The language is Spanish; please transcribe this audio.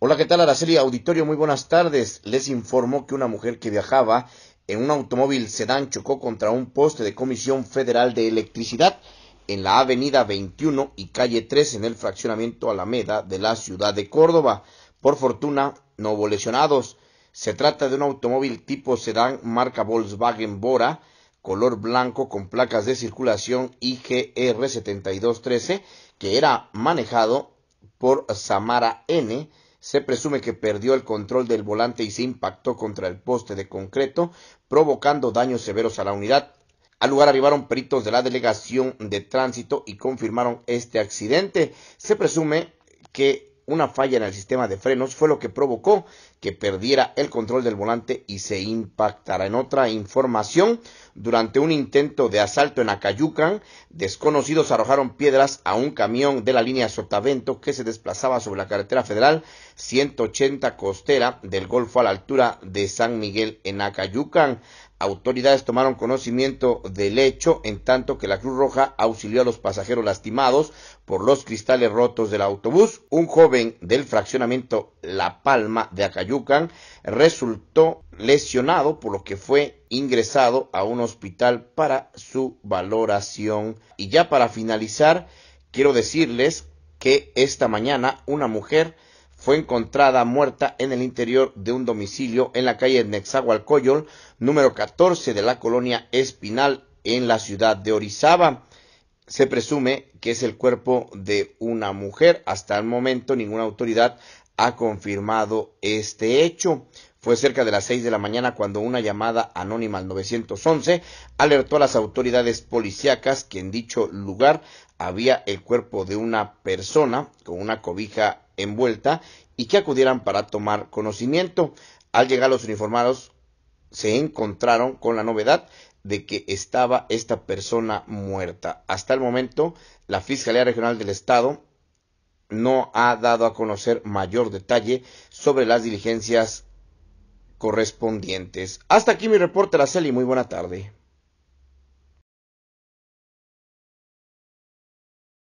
Hola, ¿qué tal Araceli Auditorio? Muy buenas tardes. Les informo que una mujer que viajaba en un automóvil sedán chocó contra un poste de Comisión Federal de Electricidad en la Avenida 21 y Calle 3 en el fraccionamiento Alameda de la ciudad de Córdoba. Por fortuna, no hubo lesionados. Se trata de un automóvil tipo sedán marca Volkswagen Bora, color blanco con placas de circulación IGR 7213, que era manejado por Samara N se presume que perdió el control del volante y se impactó contra el poste de concreto, provocando daños severos a la unidad. Al lugar arribaron peritos de la delegación de tránsito y confirmaron este accidente. Se presume que una falla en el sistema de frenos fue lo que provocó que perdiera el control del volante y se impactara. En otra información, durante un intento de asalto en Acayucan, desconocidos arrojaron piedras a un camión de la línea Sotavento que se desplazaba sobre la carretera federal 180 costera del Golfo a la altura de San Miguel en Acayucan. Autoridades tomaron conocimiento del hecho, en tanto que la Cruz Roja auxilió a los pasajeros lastimados por los cristales rotos del autobús. Un joven del fraccionamiento La Palma de Acayucan resultó lesionado, por lo que fue ingresado a un hospital para su valoración. Y ya para finalizar, quiero decirles que esta mañana una mujer fue encontrada muerta en el interior de un domicilio en la calle Nexahualcoyol, número 14 de la colonia Espinal, en la ciudad de Orizaba. Se presume que es el cuerpo de una mujer. Hasta el momento ninguna autoridad ha confirmado este hecho. Fue cerca de las seis de la mañana cuando una llamada anónima al 911 alertó a las autoridades policíacas que en dicho lugar había el cuerpo de una persona con una cobija envuelta y que acudieran para tomar conocimiento. Al llegar los uniformados se encontraron con la novedad de que estaba esta persona muerta. Hasta el momento, la Fiscalía Regional del Estado no ha dado a conocer mayor detalle sobre las diligencias correspondientes. Hasta aquí mi reporte, y Muy buena tarde.